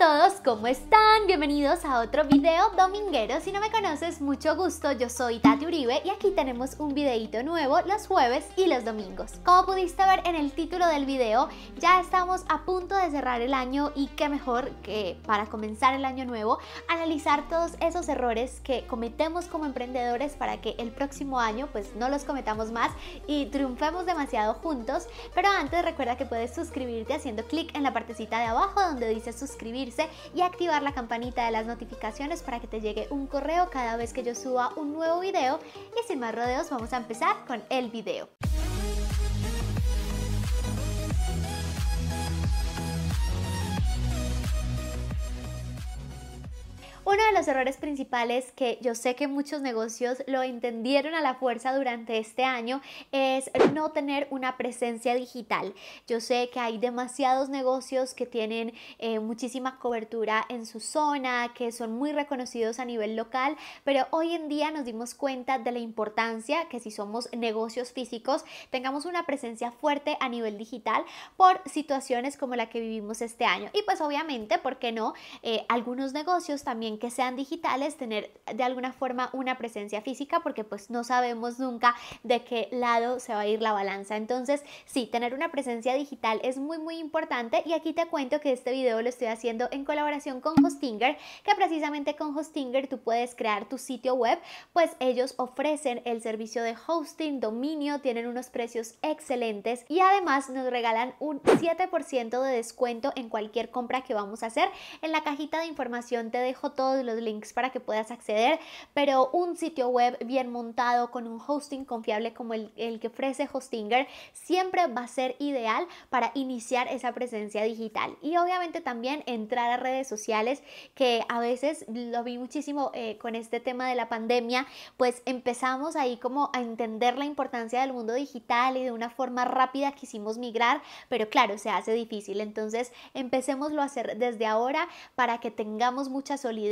todos, ¿cómo están? Bienvenidos a otro video dominguero. Si no me conoces, mucho gusto, yo soy Tati Uribe y aquí tenemos un videito nuevo los jueves y los domingos. Como pudiste ver en el título del video, ya estamos a punto de cerrar el año y qué mejor que para comenzar el año nuevo, analizar todos esos errores que cometemos como emprendedores para que el próximo año pues no los cometamos más y triunfemos demasiado juntos. Pero antes recuerda que puedes suscribirte haciendo clic en la partecita de abajo donde dice suscribir y activar la campanita de las notificaciones para que te llegue un correo cada vez que yo suba un nuevo video. Y sin más rodeos, vamos a empezar con el video. Uno de los errores principales que yo sé que muchos negocios lo entendieron a la fuerza durante este año es no tener una presencia digital. Yo sé que hay demasiados negocios que tienen eh, muchísima cobertura en su zona, que son muy reconocidos a nivel local, pero hoy en día nos dimos cuenta de la importancia que si somos negocios físicos tengamos una presencia fuerte a nivel digital por situaciones como la que vivimos este año. Y pues obviamente, ¿por qué no? Eh, algunos negocios también que sean digitales, tener de alguna forma una presencia física porque pues no sabemos nunca de qué lado se va a ir la balanza. Entonces, sí, tener una presencia digital es muy muy importante y aquí te cuento que este video lo estoy haciendo en colaboración con Hostinger, que precisamente con Hostinger tú puedes crear tu sitio web, pues ellos ofrecen el servicio de hosting, dominio, tienen unos precios excelentes y además nos regalan un 7% de descuento en cualquier compra que vamos a hacer. En la cajita de información te dejo todos los links para que puedas acceder, pero un sitio web bien montado con un hosting confiable como el, que ofrece Hostinger siempre va a ser ideal para iniciar esa presencia digital y obviamente también entrar a redes sociales que a veces lo vi muchísimo eh, con este tema de la pandemia, pues empezamos ahí como a entender la importancia del mundo digital y de una forma rápida quisimos migrar, pero claro, se hace difícil. Entonces, empecémoslo a hacer desde ahora para que tengamos mucha solidez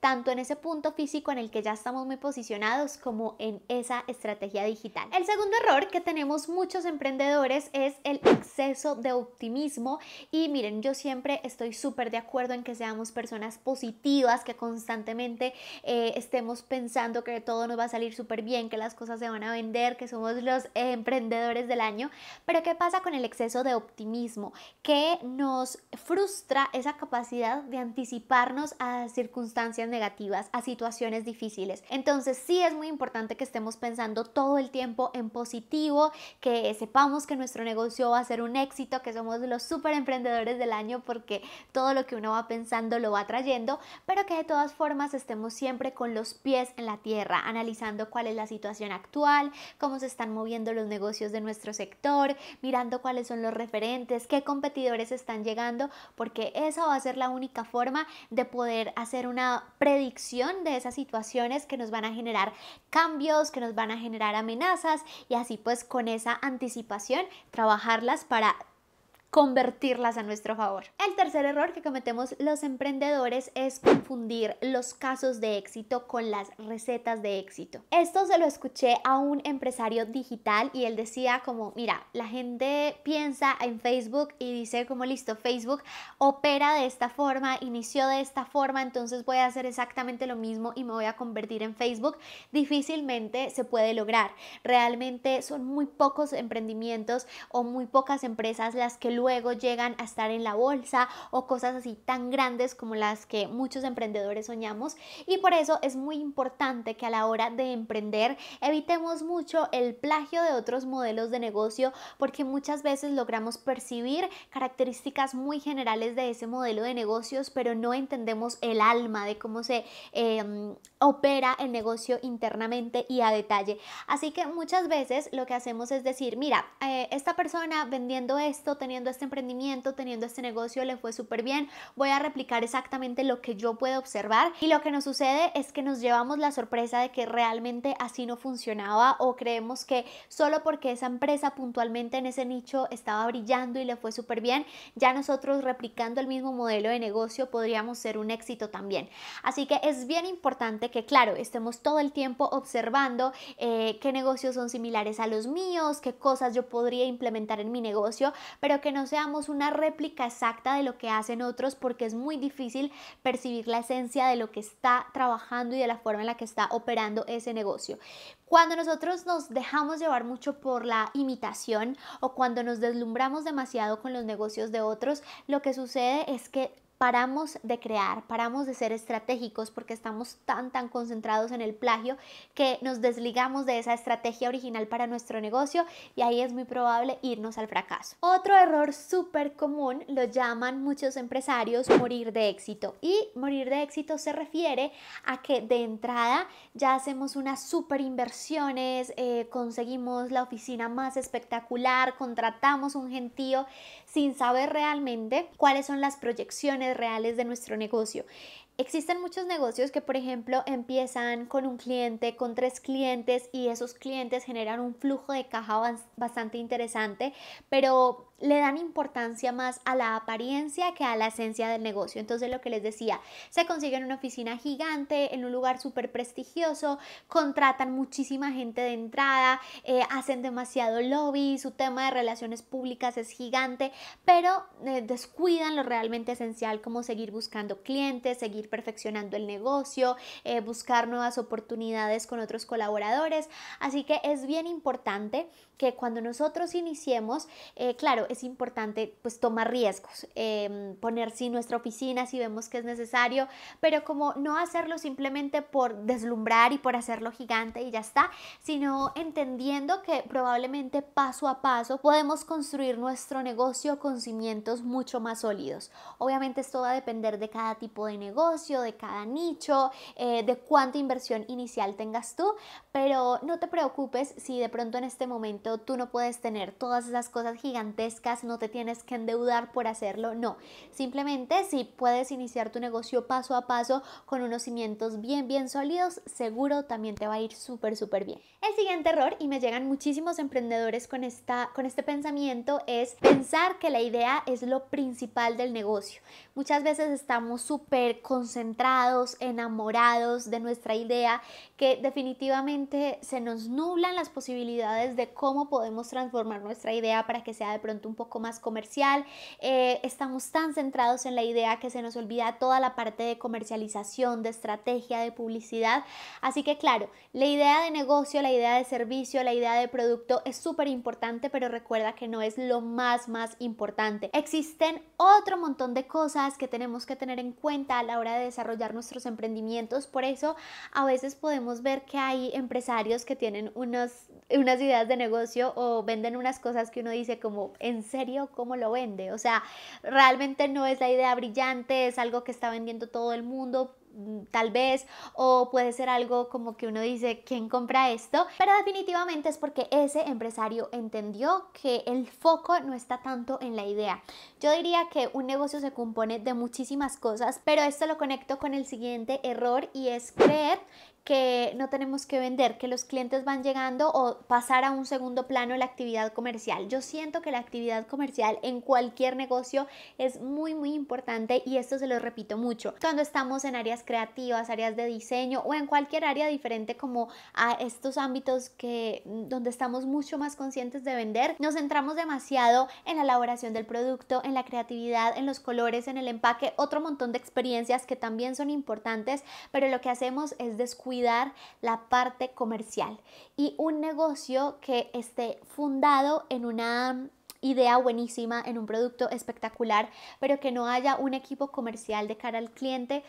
tanto en ese punto físico en el que ya estamos muy posicionados como en esa estrategia digital. El segundo error que tenemos muchos emprendedores es el exceso de optimismo y miren, yo siempre estoy súper de acuerdo en que seamos personas positivas, que constantemente eh, estemos pensando que todo nos va a salir súper bien, que las cosas se van a vender, que somos los emprendedores del año, pero ¿qué pasa con el exceso de optimismo? Que nos frustra esa capacidad de anticiparnos a circunstancias circunstancias negativas, a situaciones difíciles. Entonces sí es muy importante que estemos pensando todo el tiempo en positivo, que sepamos que nuestro negocio va a ser un éxito, que somos los super emprendedores del año porque todo lo que uno va pensando lo va trayendo, pero que de todas formas estemos siempre con los pies en la tierra, analizando cuál es la situación actual, cómo se están moviendo los negocios de nuestro sector, mirando cuáles son los referentes, qué competidores están llegando, porque esa va a ser la única forma de poder hacer una predicción de esas situaciones que nos van a generar cambios, que nos van a generar amenazas y así pues con esa anticipación trabajarlas para convertirlas a nuestro favor. El tercer error que cometemos los emprendedores es confundir los casos de éxito con las recetas de éxito. Esto se lo escuché a un empresario digital y él decía como, mira, la gente piensa en Facebook y dice como, listo, Facebook opera de esta forma, inició de esta forma, entonces voy a hacer exactamente lo mismo y me voy a convertir en Facebook. Difícilmente se puede lograr. Realmente son muy pocos emprendimientos o muy pocas empresas las que luego llegan a estar en la bolsa o cosas así tan grandes como las que muchos emprendedores soñamos. Y por eso es muy importante que a la hora de emprender evitemos mucho el plagio de otros modelos de negocio porque muchas veces logramos percibir características muy generales de ese modelo de negocios, pero no entendemos el alma de cómo se em, opera el negocio internamente y a detalle. Así que muchas veces lo que hacemos es decir, mira, eh, esta persona vendiendo esto, teniendo este emprendimiento, teniendo este negocio, le fue súper bien, voy a replicar exactamente lo que yo puedo observar y lo que nos sucede es que nos llevamos la sorpresa de que realmente así no funcionaba o creemos que solo porque esa empresa puntualmente en ese nicho estaba brillando y le fue súper bien, ya nosotros replicando el mismo modelo de negocio podríamos ser un éxito también. Así que es bien importante que, claro, estemos todo el tiempo observando eh, qué negocios son similares a los míos, qué cosas yo podría implementar en mi negocio, pero que no no seamos una réplica exacta de lo que hacen otros porque es muy difícil percibir la esencia de lo que está trabajando y de la forma en la que está operando ese negocio. Cuando nosotros nos dejamos llevar mucho por la imitación o cuando nos deslumbramos demasiado con los negocios de otros, lo que sucede es que paramos de crear, paramos de ser estratégicos porque estamos tan, tan concentrados en el plagio que nos desligamos de esa estrategia original para nuestro negocio y ahí es muy probable irnos al fracaso. Otro error súper común lo llaman muchos empresarios morir de éxito y morir de éxito se refiere a que de entrada ya hacemos unas súper inversiones, eh, conseguimos la oficina más espectacular, contratamos un gentío sin saber realmente cuáles son las proyecciones reales de nuestro negocio. Existen muchos negocios que, por ejemplo, empiezan con un cliente, con tres clientes y esos clientes generan un flujo de caja bastante interesante, pero le dan importancia más a la apariencia que a la esencia del negocio. Entonces lo que les decía, se consiguen una oficina gigante, en un lugar súper prestigioso, contratan muchísima gente de entrada, eh, hacen demasiado lobby, su tema de relaciones públicas es gigante, pero eh, descuidan lo realmente esencial como seguir buscando clientes, seguir perfeccionando el negocio, eh, buscar nuevas oportunidades con otros colaboradores. Así que es bien importante que cuando nosotros iniciemos, claro, es importante pues tomar riesgos, em, poner sí nuestra oficina si vemos que es necesario, pero como no hacerlo simplemente por deslumbrar y por hacerlo gigante y ya está, sino entendiendo que probablemente paso a paso podemos construir nuestro negocio con cimientos mucho más sólidos. Obviamente esto va a depender de cada tipo de negocio, de cada nicho, eh, de cuánta inversión inicial tengas tú, pero no te preocupes si de pronto en este momento tú no puedes tener todas esas cosas gigantescas no te tienes que endeudar por hacerlo, no. Simplemente si puedes iniciar tu negocio paso a paso con unos cimientos bien, bien sólidos, seguro también te va a ir súper, súper bien. El siguiente error, y me llegan muchísimos emprendedores con, esta, con este pensamiento, es pensar que la idea es lo principal del negocio. Muchas veces estamos súper concentrados, enamorados de nuestra idea, que definitivamente se nos nublan las posibilidades de cómo podemos transformar nuestra idea para que sea de pronto un poco más comercial. Eh, estamos tan centrados en la idea que se nos olvida toda la parte de comercialización, de estrategia, de publicidad. Así que claro, la idea de negocio, la idea de servicio, la idea de producto es súper importante, pero recuerda que no es lo más, más importante. Existen otro montón de cosas que tenemos que tener en cuenta a la hora de desarrollar nuestros emprendimientos. Por eso a veces podemos ver que hay empresarios que tienen unos, unas ideas de negocio o venden unas cosas que uno dice como en en serio cómo lo vende. O sea, realmente no es la idea brillante, es algo que está vendiendo todo el mundo mm, tal vez o puede ser algo como que uno dice quién compra esto pero definitivamente es porque ese empresario entendió que el foco no está tanto en la idea yo diría que un negocio se compone de muchísimas cosas pero esto lo conecto con el siguiente error y es creer que no tenemos que vender, que los clientes van llegando o pasar a un segundo plano la actividad comercial. Yo siento que la actividad comercial en cualquier negocio es muy muy importante y esto se lo repito mucho. Cuando estamos en áreas creativas, áreas de diseño o en cualquier área diferente como a estos ámbitos que mm, donde estamos mucho más conscientes de vender, nos centramos demasiado en la elaboración del producto, en la creatividad, en los colores, en el empaque, otro montón de experiencias que también son importantes, pero lo que hacemos es descubrir cuidar la parte comercial y un negocio que esté fundado en una idea buenísima, en un producto espectacular, pero que no haya un equipo comercial de cara al cliente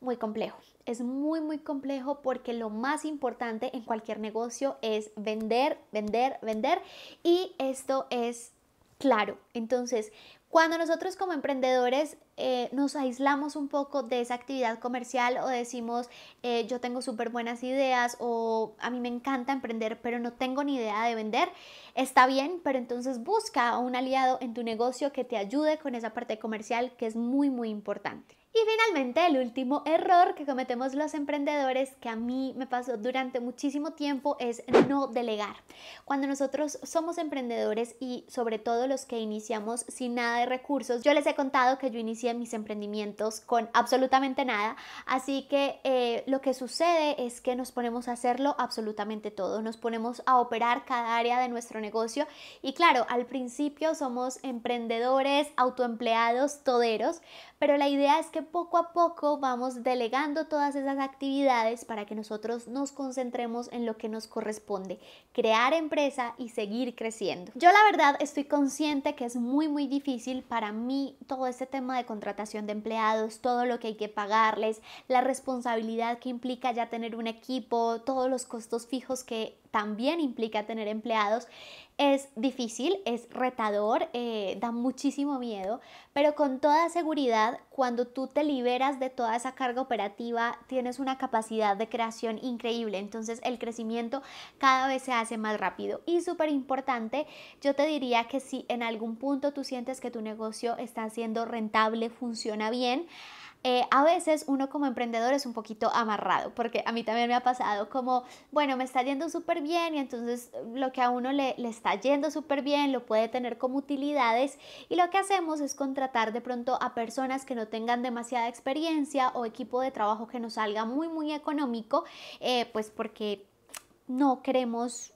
muy complejo. Es muy, muy complejo porque lo más importante en cualquier negocio es vender, vender, vender. Y esto es claro. Entonces, cuando nosotros como emprendedores eh, nos aislamos un poco de esa actividad comercial o decimos eh, yo tengo súper buenas ideas o a mí me encanta emprender pero no tengo ni idea de vender, está bien, pero entonces busca a un aliado en tu negocio que te ayude con esa parte comercial que es muy muy importante. Y finalmente, el último error que cometemos los emprendedores que a mí me pasó durante muchísimo tiempo es no delegar. Cuando nosotros somos emprendedores y sobre todo los que iniciamos sin nada de recursos, yo les he contado que yo inicié mis emprendimientos con absolutamente nada, así que eh, lo que sucede es que nos ponemos a hacerlo absolutamente todo, nos ponemos a operar cada área de nuestro negocio y claro, al principio somos emprendedores, autoempleados, toderos, pero la idea es que poco a poco vamos delegando todas esas actividades para que nosotros nos concentremos en lo que nos corresponde, crear empresa y seguir creciendo. Yo la verdad estoy consciente que es muy muy difícil para mí todo este tema de contratación de empleados, todo lo que hay que pagarles, la responsabilidad que implica ya tener un equipo, todos los costos fijos que también implica tener empleados es difícil, es retador, eh, da muchísimo miedo, pero con toda seguridad, cuando tú te liberas de toda esa carga operativa, tienes una capacidad de creación increíble. Entonces el crecimiento cada vez se hace más rápido. Y súper importante, yo te diría que si en algún punto tú sientes que tu negocio está siendo rentable, funciona bien, eh, a veces uno como emprendedor es un poquito amarrado, porque a mí también me ha pasado como, bueno, me está yendo súper bien y entonces eh, lo que a uno le, está yendo súper bien lo puede tener como utilidades y lo que hacemos es contratar de pronto a personas que no tengan demasiada experiencia o equipo de trabajo que nos salga muy, muy económico, eh, pues porque no queremos...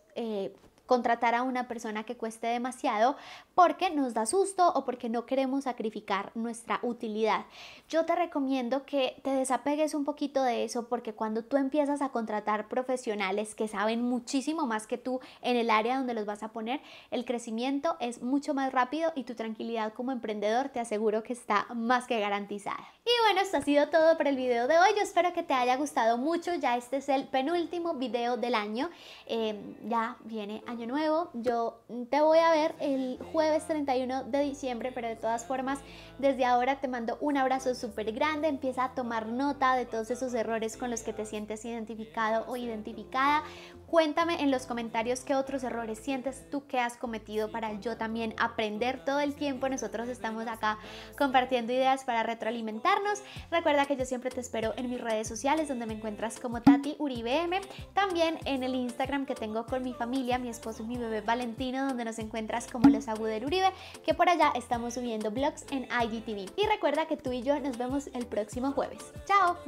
contratar a una persona que cueste demasiado porque nos da susto o porque no queremos sacrificar nuestra utilidad. Yo te recomiendo que te desapegues un poquito de eso porque cuando tú empiezas a contratar profesionales que saben muchísimo más que tú en el área donde los vas a poner, el crecimiento es mucho más rápido y tu tranquilidad como emprendedor te aseguro que está más que garantizada. Y bueno, esto ha sido todo para el video de hoy. Yo espero que te haya gustado mucho. Ya este es el penúltimo video del año. Em, ya viene año nuevo. Yo te voy a ver el jueves 31 de diciembre, pero de todas formas, desde ahora te mando un abrazo súper grande, empieza a tomar nota de todos esos errores con los que te sientes identificado o identificada. Cuéntame en los comentarios qué otros errores sientes tú que has cometido para yo también aprender todo el tiempo. Nosotros estamos acá compartiendo ideas para retroalimentarnos. Recuerda que yo siempre te espero en mis redes sociales donde me encuentras como Tati Uribe M. También en el Instagram que tengo con mi familia, mi esposo y mi bebé Valentino, donde nos encuentras como los agudes Uribe, que por allá estamos subiendo blogs en IGTV. Y recuerda que tú y yo nos vemos el próximo jueves. ¡Chao!